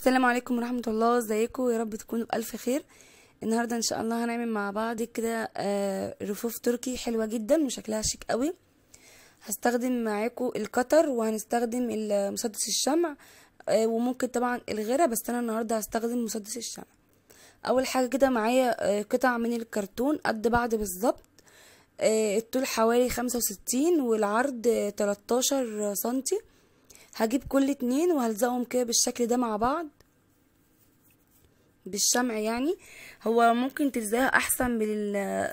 السلام عليكم ورحمة الله ازيكم يا رب تكونوا بألف خير النهاردة ان شاء الله هنعمل مع بعض كده آه، رفوف تركي حلوة جدا وشكلها شيك قوي هستخدم معاكم القطر وهنستخدم مسدس الشمع آه، وممكن طبعا الغيرة بس انا النهاردة هستخدم مسدس الشمع اول حاجة كده معايا آه، قطع من الكرتون قد بعض بالظبط الطول حوالي خمسة وستين والعرض تلتاشر سنتي هجيب كل اتنين وهلزقهم كده بالشكل ده مع بعض بالشمع يعني هو ممكن تلزقها احسن بال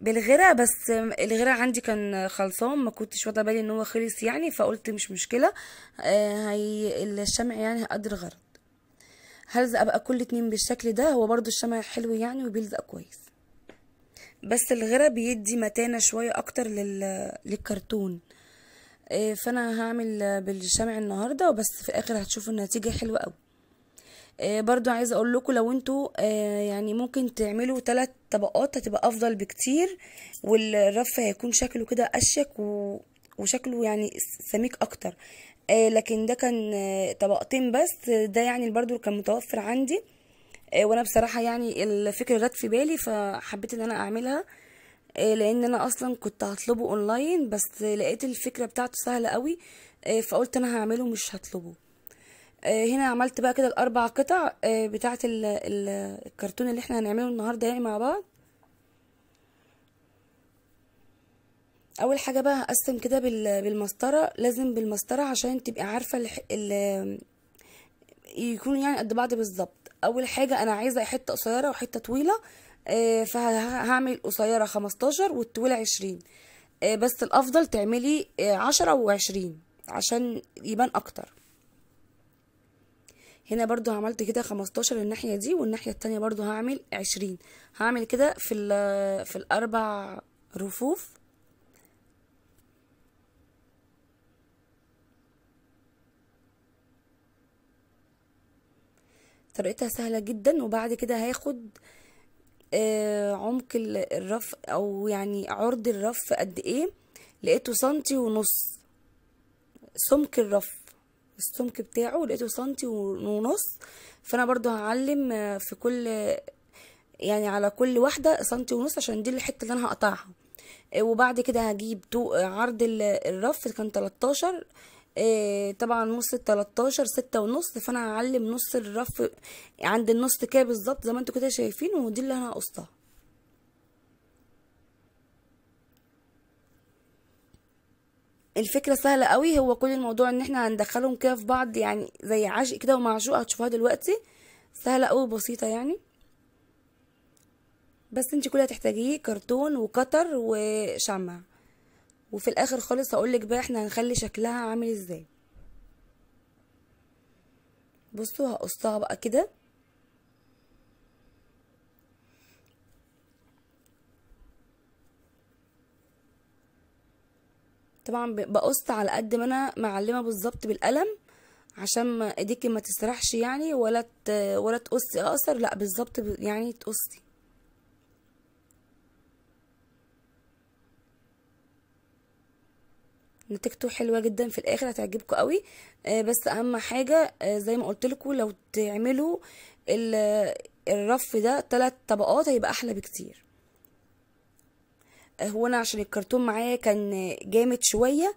بالغرق بس الغرق عندي كان خلصان ما كنتش واخده بالي ان هو خلص يعني فقلت مش مشكله آه، هي الشمع يعني هقدر الغرض هلزق بقى كل اتنين بالشكل ده هو برضو الشمع حلو يعني وبيلزق كويس بس الغرق بيدي متانه شويه اكتر لل... للكرتون إيه، فانا هعمل بالشمع النهارده وبس في الاخر هتشوفوا النتيجه حلوه قوي إيه، برضو عايزه اقول لكم لو انتوا إيه، يعني ممكن تعملوا ثلاث طبقات هتبقى افضل بكتير والرف هيكون شكله كده اشيك وشكله يعني سميك اكتر لكن ده كان طبقتين بس ده يعني برضو كان متوفر عندي وانا بصراحه يعني الفكره جت في بالي فحبيت ان انا اعملها آه، لان انا اصلا كنت هطلبه اونلاين بس لقيت الفكره بتاعته سهله قوي آه، فقلت انا هعمله مش هطلبه آه، هنا عملت بقى كده الاربع قطع بتاعه الكرتون اللي احنا هنعمله النهارده يعني مع بعض اول حاجه بقى هقسم كده بالمسطره لازم بالمسطره عشان تبقي عارفه ال الـ يكونوا يعني قد بعض بالظبط اول حاجه انا عايزه حته قصيره وحته طويله آه، فهعمل قصيرة 15 والطويلة 20 آه، بس الافضل تعملي آه، عشرة وعشرين عشان يبان اكتر هنا برضو عملت كده 15 الناحية دي والناحية التانية برضو هعمل 20 هعمل كده في في الاربع رفوف طريقتها سهلة جدا وبعد كده هاخد آه، عمق الرف او يعني عرض الرف قد ايه لقيته سنتي ونص سمك الرف السمك بتاعه لقيته سنتي ونص فانا برضو هعلم آه، في كل يعني على كل واحدة سنتي ونص عشان دي الحتة اللي انا هقطعها آه، وبعد كده هجيب عرض الرف كان 13 آه، طبعا نص 13 ستة ونص فانا هعلم نص الرف عند النص كده بالظبط زي ما انتوا كده شايفين ودي اللي انا هقصها الفكره سهله قوي هو كل الموضوع ان احنا هندخلهم كده في بعض يعني زي عشق كده ومعشوق هتشوفوها دلوقتي سهله قوي بسيطه يعني بس انت كل هتحتاجيه كرتون وقطر وشمع وفي الاخر خالص هقولك بقى احنا هنخلي شكلها عامل ازاي بصوا هقصها بقى كده طبعا بقص على قد ما انا معلمه بالظبط بالقلم عشان ما ايديكي ما تسرحش يعني ولا ولا تقصي اقصر لا بالظبط يعني تقصي نتيجته حلوه جدا في الاخر هتعجبكم قوي آه، بس اهم حاجه آه، زي ما قلت لكم لو تعملوا الرف ده ثلاث طبقات هيبقى احلى بكتير آه، هو انا عشان الكرتون معايا كان جامد شويه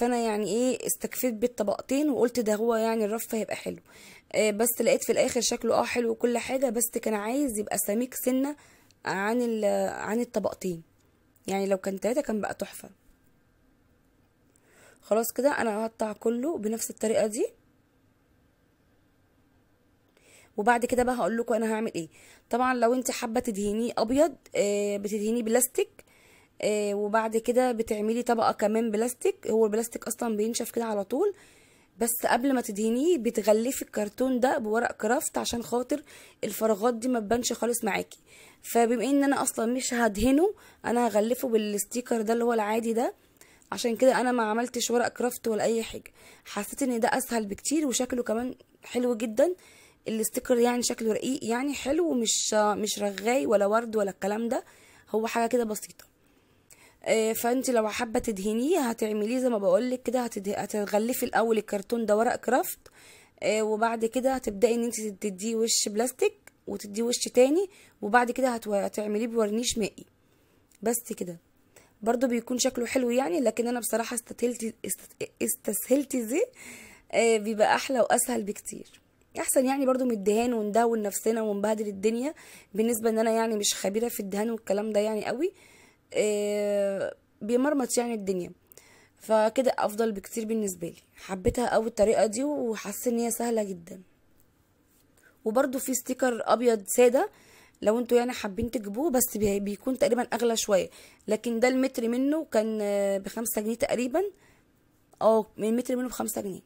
فانا يعني ايه استكفيت بالطبقتين وقلت ده هو يعني الرف هيبقى حلو بس لقيت في الاخر شكله اه حلو وكل حاجه بس كان عايز يبقى سميك سنه عن عن الطبقتين يعني لو كان تلاته كان بقى تحفه خلاص كده انا هقطع كله بنفس الطريقه دي وبعد كده بقى هقول لكم انا هعمل ايه طبعا لو انت حابه تدهنيه ابيض آه بتدهنيه بلاستيك آه وبعد كده بتعملي طبقه كمان بلاستيك هو البلاستيك اصلا بينشف كده على طول بس قبل ما تدهنيه بتغلفي الكرتون ده بورق كرافت عشان خاطر الفراغات دي ما تبانش خالص معاكي فبما ان انا اصلا مش هدهنه انا هغلفه بالستيكر ده اللي هو العادي ده عشان كده انا ما عملتش ورق كرافت ولا اي حاجه حسيت ان ده اسهل بكتير وشكله كمان حلو جدا الاستيكر يعني شكله رقيق يعني حلو ومش مش رغاي ولا ورد ولا الكلام ده هو حاجه كده بسيطه آه، فانت لو حابه تدهنيه هتعمليه زي ما بقولك كده هتغلفي الاول الكرتون ده ورق كرافت آه، وبعد كده هتبداي ان انت تديه وش بلاستيك وتديه وش تاني وبعد كده هتعمليه بورنيش مائي بس كده برضو بيكون شكله حلو يعني لكن انا بصراحه استسهلت استسهلت زي آه، بيبقى احلى واسهل بكتير احسن يعني برضو من الدهان وندهون نفسنا ونبهدل الدنيا بالنسبه ان انا يعني مش خبيره في الدهان والكلام ده يعني قوي آه، بيمرمط يعني الدنيا فكده افضل بكتير بالنسبه لي حبيتها قوي الطريقه دي وحاسه ان هي سهله جدا وبرضو في ستيكر ابيض ساده لو انتوا يعني حابين تجيبوه بس بيكون تقريبا اغلى شويه لكن ده المتر منه كان بخمسة جنيه تقريبا اه المتر منه بخمسة جنيه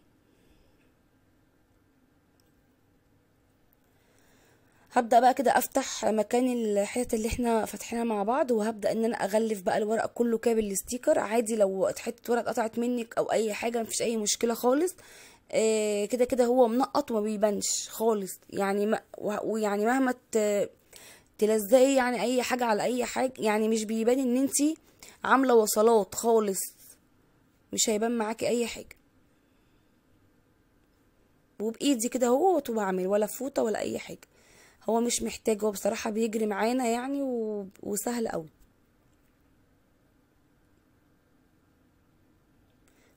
هبدا بقى كده افتح مكان الحتت اللي احنا فاتحينها مع بعض وهبدا ان انا اغلف بقى الورق كله كده بالستيكر عادي لو حته ورق اتقطعت منك او اي حاجه مفيش اي مشكله خالص آه، كده كده هو منقط وما بيبانش خالص يعني ويعني مهما تلزقي يعني اي حاجه على اي حاجه يعني مش بيبان ان انت عامله وصلات خالص مش هيبان معاكي اي حاجه وبايدي كده هو وبعمل ولا فوطه ولا اي حاجه هو مش محتاج هو بصراحه بيجري معانا يعني و... وسهل قوي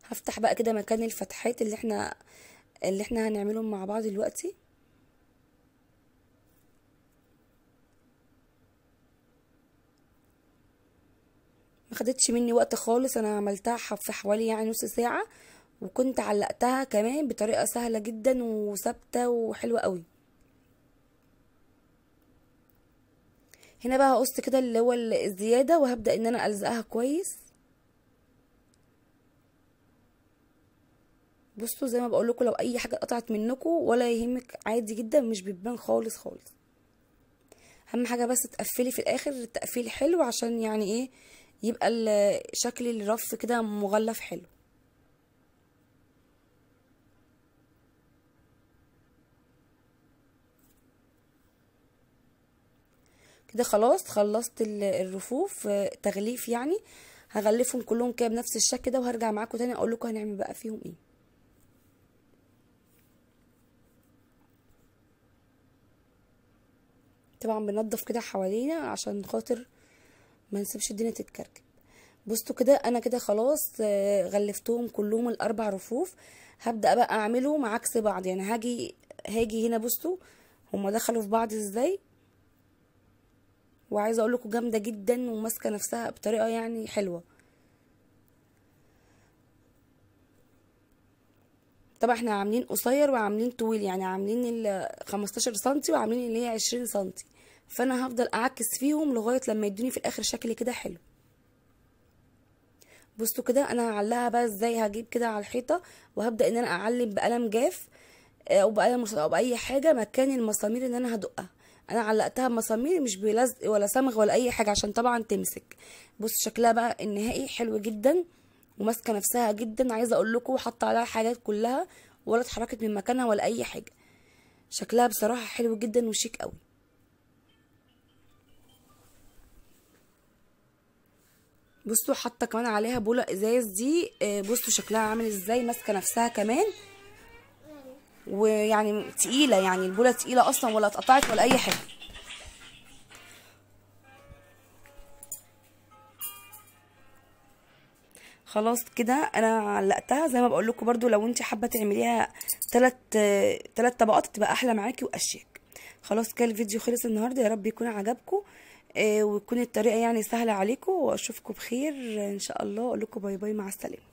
هفتح بقى كده مكان الفتحات اللي احنا اللي احنا هنعملهم مع بعض دلوقتي ما خدتش مني وقت خالص انا عملتها في حوالي يعني نص ساعه وكنت علقتها كمان بطريقه سهله جدا وثابته وحلوه قوي هنا بقى هقص كده اللي هو الزياده وهبدا ان انا الزقها كويس بصوا زي ما بقول لكم لو اي حاجه اتقطعت منكم ولا يهمك عادي جدا مش بتبان خالص خالص اهم حاجه بس تقفلي في الاخر التقفيل حلو عشان يعني ايه يبقى شكل الرف كده مغلف حلو كده خلاص خلصت الرفوف آه، تغليف يعني هغلفهم كلهم كده بنفس الشكل ده وهرجع معاكم تاني اقول لكم هنعمل بقى فيهم ايه طبعا بنضف كده حوالينا عشان خاطر ما نسيبش الدنيا تتكركب بصوا كده انا كده خلاص آه، غلفتهم كلهم الاربع رفوف هبدا بقى مع عكس بعض يعني هاجي هاجي هنا بصوا هما دخلوا في بعض ازاي وعايزه اقول لكم جامده جدا وماسكه نفسها بطريقه يعني حلوه طبعا احنا عاملين قصير وعاملين طويل يعني عاملين ال 15 سم وعاملين اللي هي 20 سم فانا هفضل اعكس فيهم لغايه لما يدوني في الاخر شكل كده حلو بصوا كده انا هعلقها بقى ازاي هجيب كده على الحيطه وهبدا ان انا اعلم بقلم جاف آه، او بقلم او باي حاجه مكان المسامير ان انا هدقها انا علقتها بمسامير مش بلزق ولا صمغ ولا اي حاجه عشان طبعا تمسك بص شكلها بقى النهائي حلو جدا وماسكه نفسها جدا عايزه اقول لكم حاطه عليها حاجات كلها ولا اتحركت من مكانها ولا اي حاجه شكلها بصراحه حلو جدا وشيك قوي بصوا حاطه كمان عليها بوله ازاز دي آه، بصوا شكلها عامل ازاي ماسكه نفسها كمان ويعني تقيله يعني البوله تقيله اصلا ولا اتقطعت ولا اي حاجه خلاص كده انا علقتها زي ما بقول لكم برده لو انت حابه تعمليها ثلاث ثلاث آه، طبقات تبقى احلى معاكي واشيك خلاص كده الفيديو خلص النهارده يا رب يكون عجبكم آه، ويكون الطريقه يعني سهله عليكم واشوفكم بخير ان شاء الله اقول لكم باي باي مع السلامه